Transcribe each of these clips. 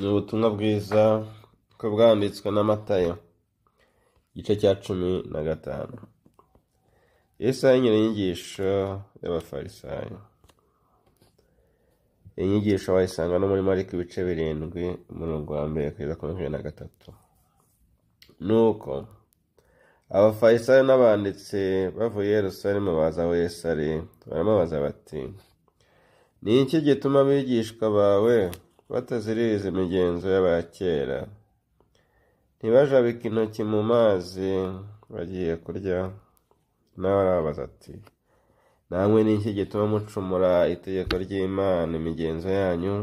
ni ubutumwa bwiza ko bwambitswe n'amatayo igice cya cumi na gatanu yesu nyine inyigisho y'abafarisayo inyigisho wayisanga no muri mariko ibice birindwi umurongo wa mbere kugeza ku makumyabiri na gatatu Nuko uko abafarisayo n'abanditsi bavuye Yerusalemu baza aho yesu baramubaza bati ni iki gituma abigishwa bawe bataziririza imigenzo y’aba y'abakera ntibajabike intoki mu mazi bagiye kurya nawe arabaza ati namwe n'iki gituma mucumura itegeko ry'imana imigenzo yanyu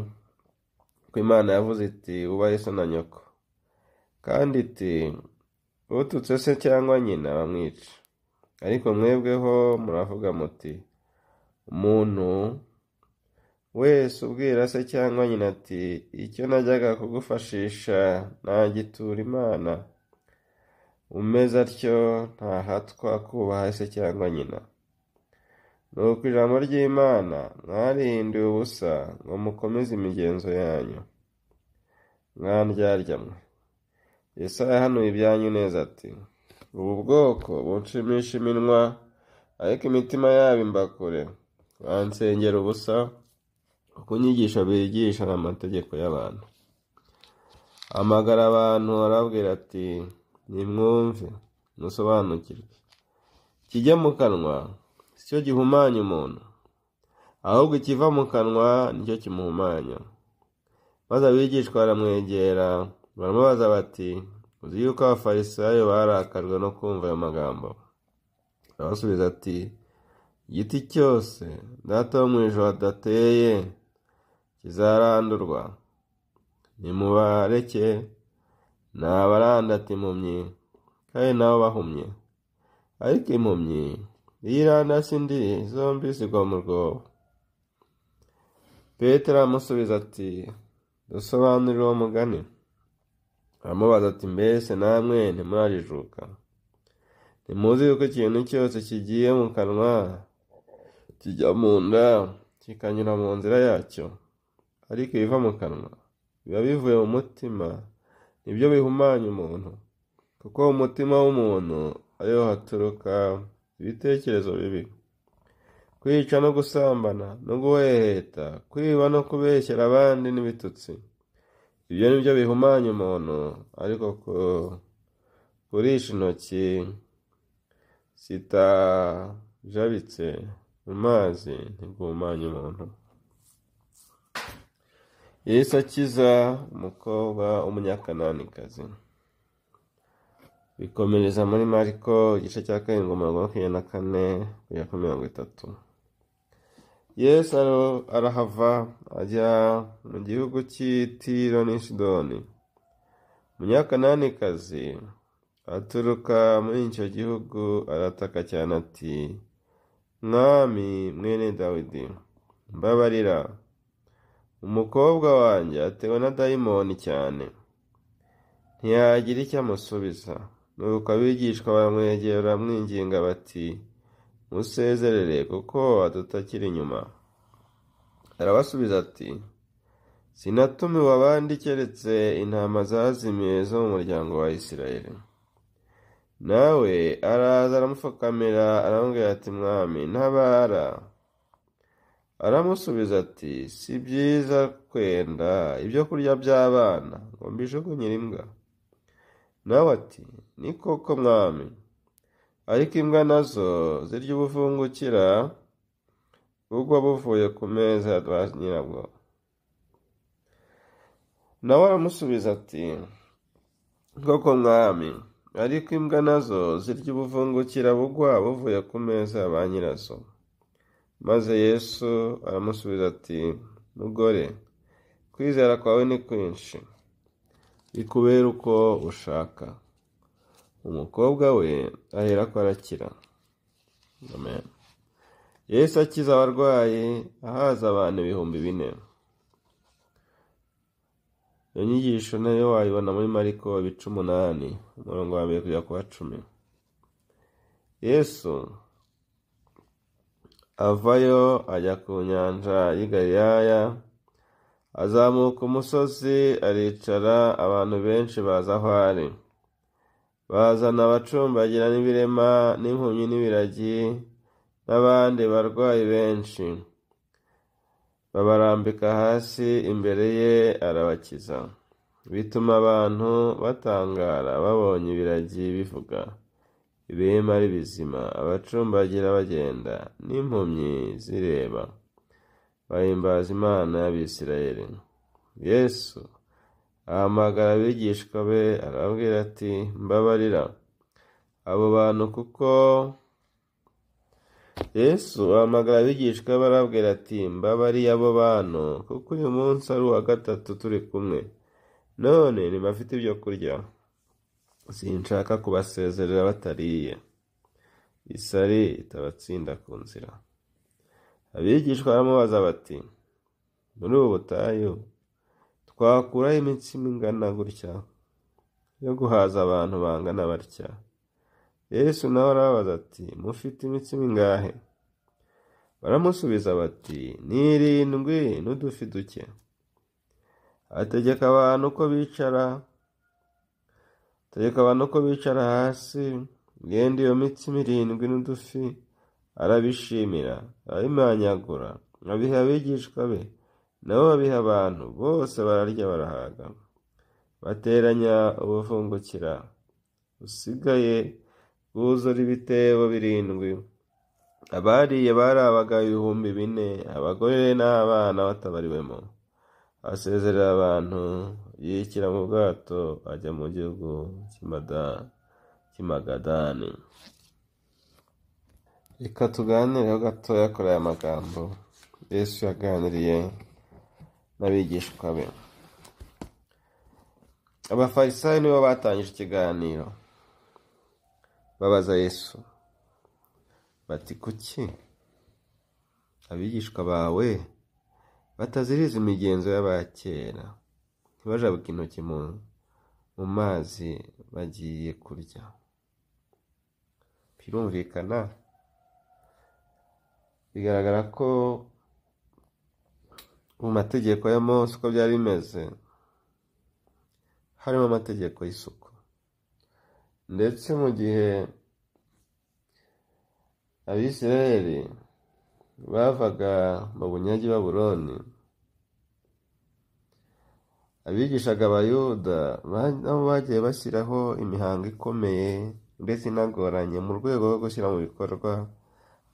ko imana yavuze iti wubahe so na nyoko kandi iti ututse se cyangwa nyina bamwica ariko mwebweho muravuga muti umuntu wese ubwira se cyangwa nyina ati icyo najyaga kugufashisha nagitura imana umeze atyo ntahatwa kubaha se cyangwa nyina nuko ijambo ry'imana mwarihinduye ubusa ngo mukomeze imigenzo yanyu mwandyarya Yesu yahanuye ibyanyu neza ati ubu bwoko bunshimisha iminwa ariko imitima yabo imbakure bansengera ubusa kuko inyigisho bigisha amategeko y'abantu amagara abantu arabwira ati nimwumve musobanukirwe kijya mu kanwa si cyo gihumanya umuntu ahubwo ikiva mu kanwa nicyo kimuhumanya maze abigishwa baramwegera baramubaza bati uzi yuko abafarisayo barakajwe no kumva ayo magambo arabasubiza ati igiti cyose data wo mu ijoro adateye kizarandurwa nimubareke ntabarandata impumyi kandi nabo bahumye ariko impumyi irandase indi zombi zigwa mu rwobo petero aramusubiza ati dusobanurire uwo mugani aramubaza ati mbese namwe ntimurajijuka ntimuzi yuko ikintu cyose kigiye mu kanwa kijya mu nda kikanyura mu nzira yacyo ariko ibiva mu kanwa biba bivuye mu mutima nibyo bihumanya umuntu kuko umutima w'umuntu ariho haturuka ibitekerezo bibi kwica no gusambana no guheheta kwiba no kubeshyera abandi n'ibitutsi ibyo ni byo bihumanya umuntu ariko kurisha intoki zitajabitse mu mazi ntiguhumanya umuntu yesu akiza umukobwa w'umunyakananikazi bikomereza muri mariko igice cya karindwi mirongo makumyabiri na kane kugera kuri mirongo itatu yesu arahava ajya mu gihugu cy'itiro n'ishidoni umunyakananikazi aturuka muri icyo gihugu arataka cyane ati mwami mwene dawidi mbabarira umukobwa wanjye atewe na dayimoni cyane ntiyagira icyo amusubiza nuko abigishwa bamwegera bamwinginga bati musezerere kuko adutakira inyuma arabasubiza ati sinatumiwe abandi keretse intama zazimiye zo mu muryango wa isirayeli nawe araza aramupfukamira aramubwira ati mwami ntabara aramusubiza ati si byiza kwenda ibyo kurya by'abana ngo mbijugunyire imbwa nawe ati ni koko mwami ariko imbwa nazo zirya ubuvungukira bugwa buvuye ku meza ya nyirabwo nawe aramusubiza ati koko mwami ariko imbwa nazo zirya ubuvungukira bugwa buvuye ku meza ya ba nyirazo maze yesu aramusubiza ati mugore kwizera kwawe ni kwinshi bikubera uko ushaka umukobwa we ahera ko arakira yesu akiza abarwayi ahaza abantu ibihumbi bine iyo nyigisho nayo wayibona muri mariko ibice umunani umurongo wa mbere kujya ku wa cumi yesu avayo ajya ku nyanja y'i galilaya azamuka umusozi aricara abantu benshi baza aho ari bazana abacumbagira n'ibirema n'impumyi n'ibiragi n'abandi barwayi benshi babarambika hasi imbere ye arabakiza bituma abantu batangara babonye ibiragi bivuga ibirema ari bizima abacumbagira bagenda n'impumyi zireba bahimbaza imana y'abisirayeli yesu ahamagara abigishwa be arababwira ati mbabarira abo bantu kuko yesu ahamagara abigishwa be arababwira ati mbabariye abo bantu kuko uyu munsi ari uwa gatatu turi kumwe none ntibafite ibyo kurya sinshaka kubasezerera batariye isari itabatsinda ku nzira abigishwa baramubaza bati muri ubu butayu twakuraho iminsi ingana gutya yo guhaza abantu bangana batya yesu nawe arababaza ati mufite imitsima ingahe baramusubiza bati ni irindwi n'udufi duke ategeka abantu ko bicara tegeka no ko bicara hasi yenda iyo mitsi mirindwi n'udufi arabishimira abimanyagura abiha abigishwa be nabo babiha abantu bose bararya barahaga bateranya ubuvungukira busigaye bwuzura ibitebo birindwi abariye barabaga ibihumbi bine abagore n'abana batabariwemo asezerera abantu yikira mu bwato ajya mu gihugu cy'imagadani reka tuganireho gatoya kuri aya magambo yesu yaganiriye n'abigishwa be abafarisayo nibo batangije ikiganiro babaza yesu bati kuki abigishwa bawe bataziriza imigenzo y'abakera ntibajabuke intoki mu mazi bagiye kurya birumvikana bigaragara ko mu mategeko ya Mose uko byari bimeze harimo amategeko y'isuku ndetse mu gihe abisirayeli bavaga mu bunyage baburoni abigishaga abayuda nabo bagiye bashyiraho imihango ikomeye ndetse inagoranye mu rwego rwo gushyira mu bikorwa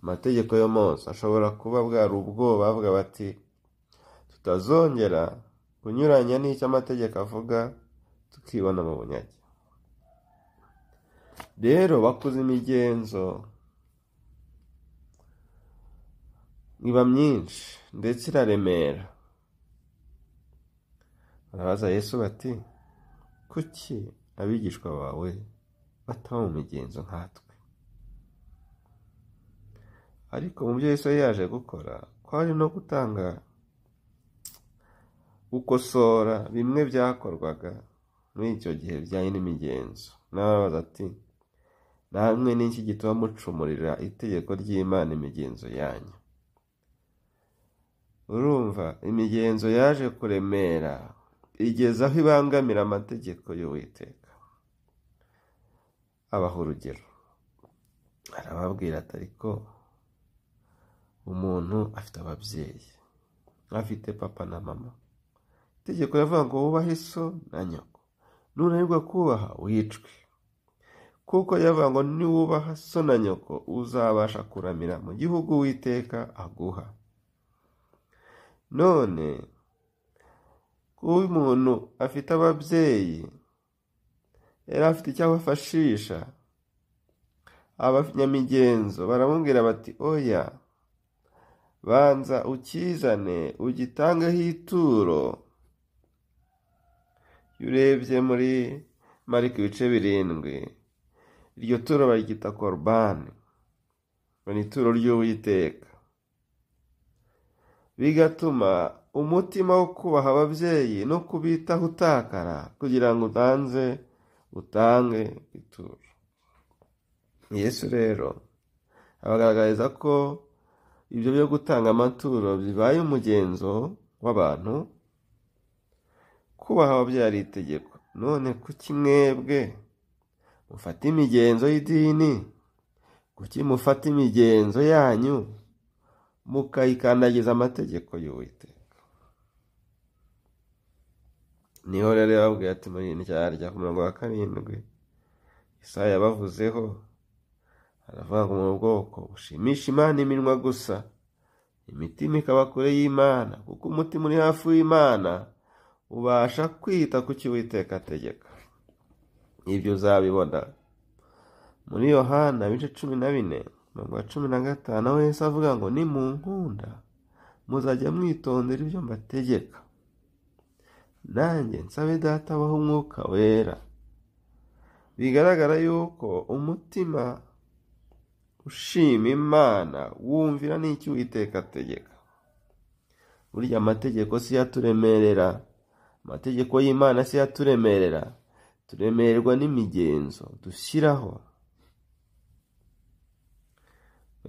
amategeko yo munsi ashobora kuba bwari ubwoba bavuga bati tutazongera kunyuranya n'icyo amategeko avuga tukibona mu bunyage rero bakuze imigenzo iba myinshi ndetse iraremera barabaza yesu bati kuki abigishwa bawe bataba mu migenzo nkatwe ariko mu byo yesu yaje gukora kwari no gutanga gukosora bimwe byakorwaga muri icyo gihe bijyanye n'imigenzo n'ababaza ati namwe n'iki gituma mucumurira itegeko ry'imana imigenzo yanyu urumva imigenzo yaje kuremera igeza aho ibangamira amategeko y'uwiteka abaha urugero arababwira ati ariko umuntu afite ababyeyi afite papa na mama itegeko yavuga ngo wubahe so na nyoko nunanirwa kubaha wicwe kuko yavuga ngo niwubaha so na nyoko uzabasha kuramira mu gihugu witeka aguha none kuba umuntu afite ababyeyi yari afite icyo abafashisha abanyamigenzo baramubwira bati oya banza ukizane ugitangeho ituro iyo urebye muri marike ibice birindwi iryo turo baryita korubani ni ituro ry'uwiteka bigatuma umutima wo kubaha ababyeyi no kubitaho utakara kugira ngo utanze utange ituro yesu rero abagaragariza ko ibyo byo gutanga amaturo bibaye umugenzo w'abantu kubaha ababyeyi ari itegeko none kuki mwebwe mufata imigenzo y'idini kuki mufata imigenzo yanyu mukayikandagiza amategeko y'uwiteka niho rero yababwiye ati muri indyari rya ku wa karindwi isaha yabavuzeho aravuga ngo mu bwoko bushimisha imana iminwa gusa imitima ikaba kure y'imana kuko umutima uri hafi w'imana ubasha kwita ku cyo uwiteka ategeka ibyo uzabibona muri yohana ibice cumi na bine umurongo wa cumi na gatanu aho Yesu avuga ngo nkunda muzajya mwitondera ibyo mbategeka nanjye nsabe data abaho umwuka wera bigaragara yuko umutima ushima imana wumvira n'icyo uwiteka ategeka burya amategeko si yaturemerera amategeko y'imana si yaturemerera turemererwa n'imigenzo dushyiraho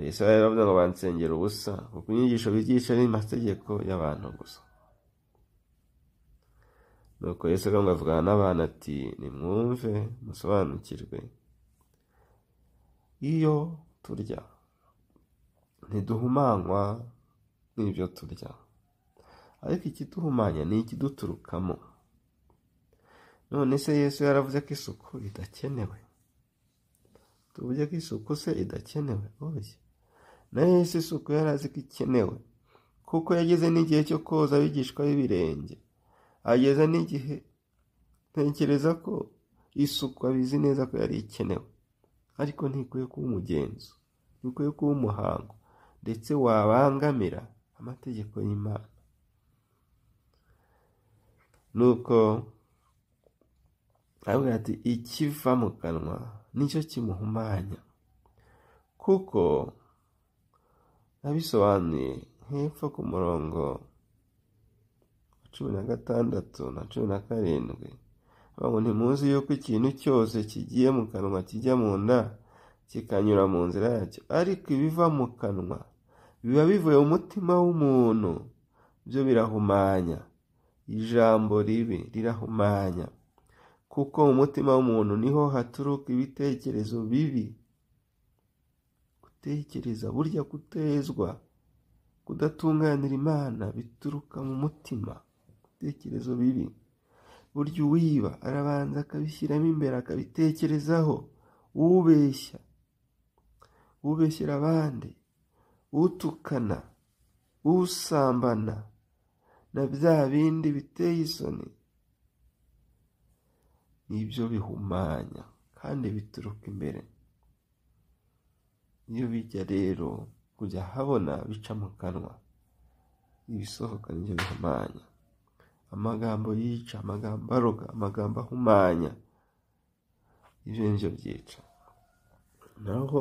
Yesu yari yaravuze nsengera ubusa kuko inyigisho bigisha ni amategeko y'abantu gusa nuko Yesu agomba avugana n'abantu ati nimwumve musobanukirwe iyo turya ntiduhumanywa n'ibyo turya ariko ikiduhumanya ni ikiduturukamo none se Yesu yaravuze ko isuku idakenewe tuvuge ko isuku se idakenewe oya nayo Yesu isuku yari azi ko ikenewe kuko yageze n'igihe cyo koza abigishwa b'ibirenge ageza n'igihe ntekereza ko isuku abizi neza ko yari ikenewe ariko ntikwiye kuba umugenzo ntikwiye kuba umuhango ndetse wabangamira amategeko y'imana nuko aravuga ati ikiva mu kanwa nicyo kimuhumanya kuko nabisobanuye hepfo ku murongo wa cumi na gatandatu na cumi na karindwi ngo ntimuzi yuko ikintu cyose kigiye mu kanwa kijya mu nda kikanyura mu nzira yacyo ariko ibiva mu kanwa biba bivuye mu mutima w'umuntu byo birahumanya ijambo ribi rirahumanya kuko mu mutima w'umuntu niho haturuka ibitekerezo bibi gutekereza burya kutezwa kudatunganira imana bituruka mu mutima ibitekerezo bibi burya uwiba arabanza akabishyiramo imbere akabitekerezaho ubeshya ubeshyira abandi utukana usambana na bya bindi biteye isoni nibyo bihumanya kandi bituruka imbere iyo bijya rero kujya ahabona bica mu kanwa ibisohoka n'ibyo bihumanya amagambo yica amagambo aroga amagambo ahumanya ibyo nibyo byica naho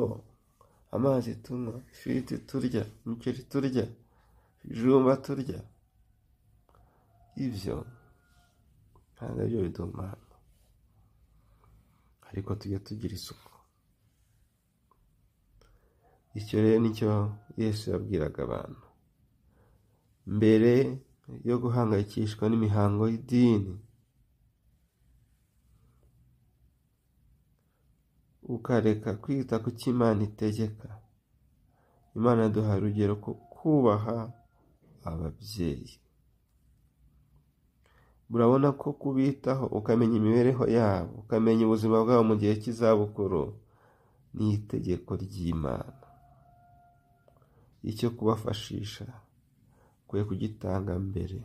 amazi tunywa ifiriti turya imiceri turya ibijumba turya ibyo ntabwo ari byo bidumanya ariko tujya tugira isuku icyo rero nicyo yesu yabwiraga abantu mbere yo guhangayikishwa n'imihango y'idini ukareka kwita ku cyo imana itegeka imana duha urugero ko kubaha ababyeyi urabona ko kubitaho ukamenya imibereho yabo ukamenya ubuzima bwabo mu gihe cy'izabukuru ni itegeko ry'imana icyo kubafashisha ukwiye kugitanga mbere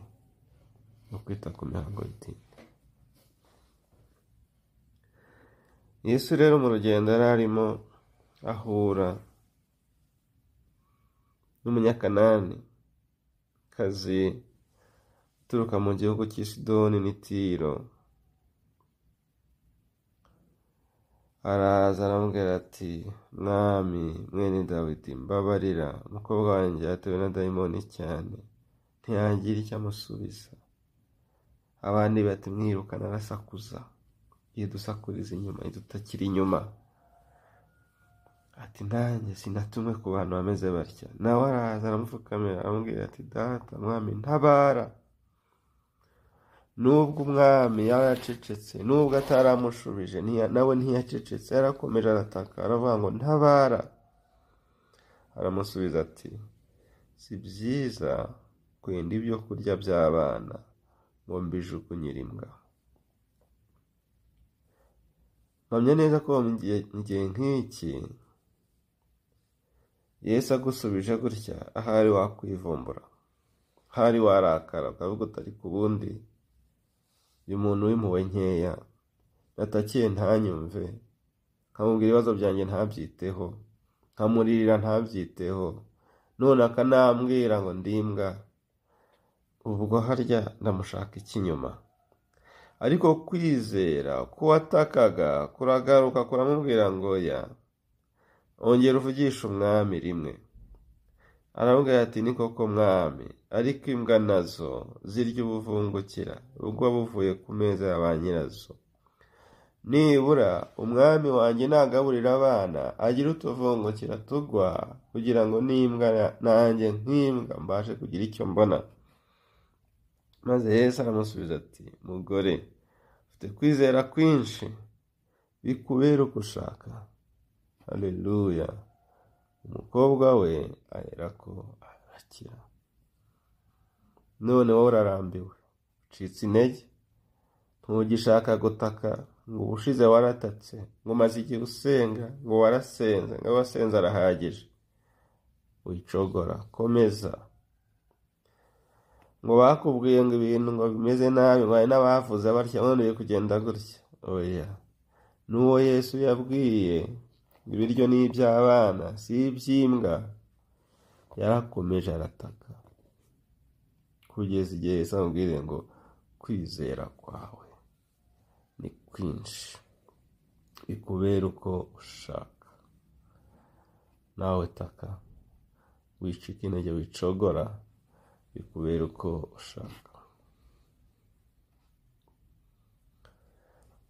no kwita ku mihango y'idini yesu rero mu rugendo yari arimo ahura n'umunyakanani kazi uturuka mu gihugu cy'i sidoni n'itiro araza aramubwira ati mwami mwene dawidi mbabarira umukobwa wanjye yatewe na dayimoni cyane ntiyagira icyo amusubiza abandi bati mwirukana arasakuza yidusakuriza inyuma yidutakira inyuma ati nanjye sinatumwe ku bantu bameze batya nawe araza aramupfukamira aramubwira ati data mwami ntabara nubwo umwami yaba yacecetse nubwo ataramushubije nawe ntiyacecetse yarakomeje arataka aravuga ngo ntabara aramusubiza ati si byiza kwenda ibyo kurya by'abana ngo mbijugunyire imbwa mpamya neza ko mu gihe nk'iki Yesu agusubije gutya ahari wakwivumbura ahari warakara ukavuga utari ku bundi uyu muntu w'impuhwe nkeya yatakiye ntanyumve nkamubwira ibibazo byanjye ntabyiteho nkamuririra ntabyiteho none akanambwira ngo ndimbwa ubwo harya ndamushaka ikinyuma ariko kwizera k'uwatakaga kuragaruka kuramubwira ngo ya ongera uvugisha umwami rimwe aramubwira ati ni koko mwami ariko imbwa nazo zirya ubuvungukira ubwo buvuye ku meza ya ba nyirazo nibura umwami wanjye nagaburira abana agira utuvungukira tugwa kugira ngo n'imbwa nanjye nk'imbwa mbashe kugira icyo mbona maze yesu aramusubiza ati mugore ufite kwizera kwinshi bikubera uko ushaka haleluya umukobwa we ko arakira none wowe urarambiwe ucitse intege ntugishaka gutaka ngo ubushize waratatse ngo umaze igihe usenga ngo warasenze ngo wasenze arahagije wicogora komeza ngo bakubwiye ngo ibintu ngo bimeze nabi ngo hari n'abavuze batya none uri kugenda gutya oya n'uwo yesu yabwiye ibiryo ni iby'abana si iby'imbwa yarakomeje arataka kugeza igihe yisambwire ngo kwizera kwawe ni kwinshi bikubera uko ushaka nawe taka wicika intege wicogora bikubera uko ushaka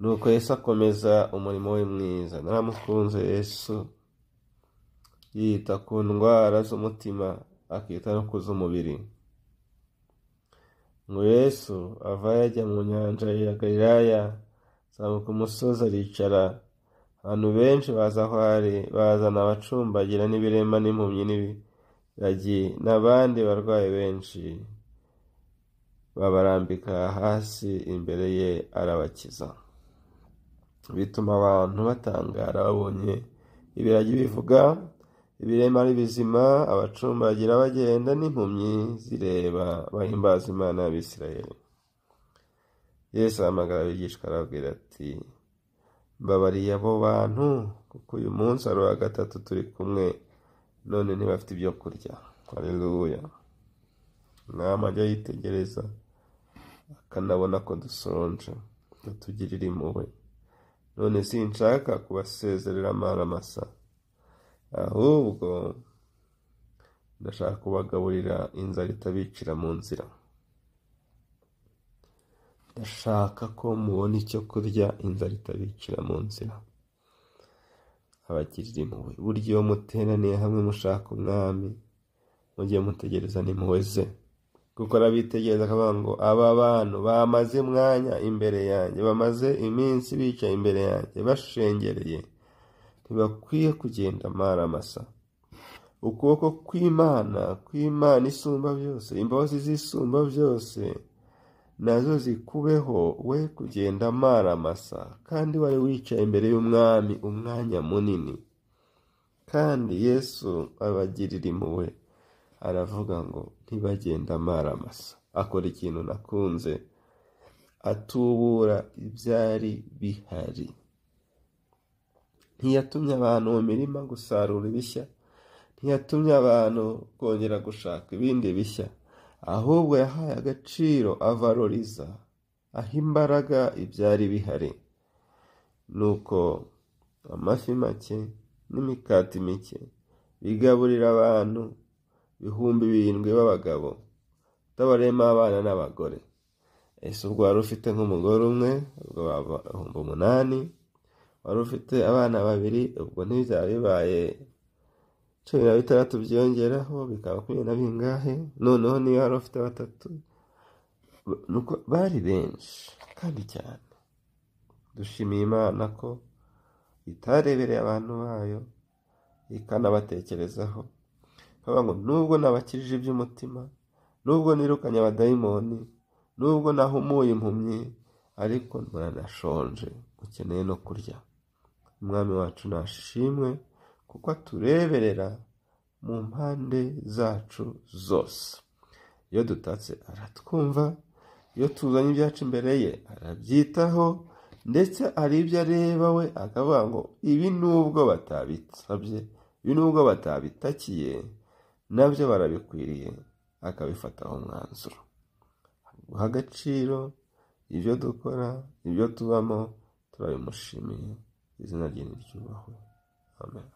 nuko yesu akomeza umurimo we mwiza naramukunze yesu yita ku ndwara z'umutima akita no ku z'umubiri ngo yesu ava yajya mu nyanja ya galilaya azamuka umusozi aricara abantu benshi baza aho ari bazana abacumbagira n'ibirema n'impumyi n'ibiragi n'abandi barwayi benshi babarambika hasi imbere ye arabakiza bituma abantu batangara babonye ibiragi bivuga ibirema ari bizima abacumbagira bagenda n'impumyi zireba bahimbaza imana y'abisirayeli yesu ahamagara abigishwa arabwira ati mbabariye abo bantu kuko uyu munsi ari uwa gatatu turi kumwe none ntibafite ibyo kurya hareruya inama ajya yitegereza akanabona ko dusonje atugirira impuhwe none sinshaka kubasezerera amaramasa ahubwo ndashaka kubagaburira inzara itabicira mu nzira ndashaka ko mubona icyo kurya inzara itabicira mu nzira abagirira impuhwe buryo muteraniye hamwe mushaka umwami mujye mutegereza n'impuhwe ze gukora bitegereza akavuga ngo aba bantu bamaze umwanya imbere yanjye bamaze iminsi bicaye imbere yanjye bashengereye ntibakwiye kugenda amaramasa ukuboko kw'imana kw'imana isumba byose imbabazi z'isumba byose nazo zikubeho we kugenda amaramasa kandi wari wicaye imbere y'umwami umwanya munini kandi yesu abagirira impuhwe aravuga ngo amara amaramasa akora ikintu nakunze atubura ibyari bihari ntiyatumye abantu mu mirima gusarura ibishya ntiyatumye abantu kongera gushaka ibindi bishya ahubwo yahaye agaciro avaroriza aho imbaraga ibyari bihari nuko amafi make n'imikati mike bigaburira abantu ibihumbi birindwi b'abagabo utabarema abana n'abagore ese ubwo wari ufite nk'umugore umwe ubwo bahumbi umunani wari ufite abana babiri ubwo ntibyaba bibaye cumi na bitandatu byiyongeraho bikaba makumyabiri na bingahe noneho niyo wari ufite batatu bari benshi kandi cyane dushimiye imana ko itarebereye abantu bayo ikanabatekerezaho bavuga ngo nubwo nabakirije iby'umutima nubwo nirukanye abadayimoni nubwo nahumuye impumyi ariko mwanashonje ukeneye no kurya umwami wacu nashimwe kuko atureberera mu mpande zacu zose iyo dutatse aratwumva iyo tuzanye ibyacu imbere ye arabyitaho ndetse hari ibyo areba we akavuga ngo ibi nubwo batabisabye ibi nubwo batabitakiye nabyo barabikwiriye akabifataho umwanzuro guha agaciro ibyo dukora ibyo tubamo turabimushimiye izina rye niryubahwe amen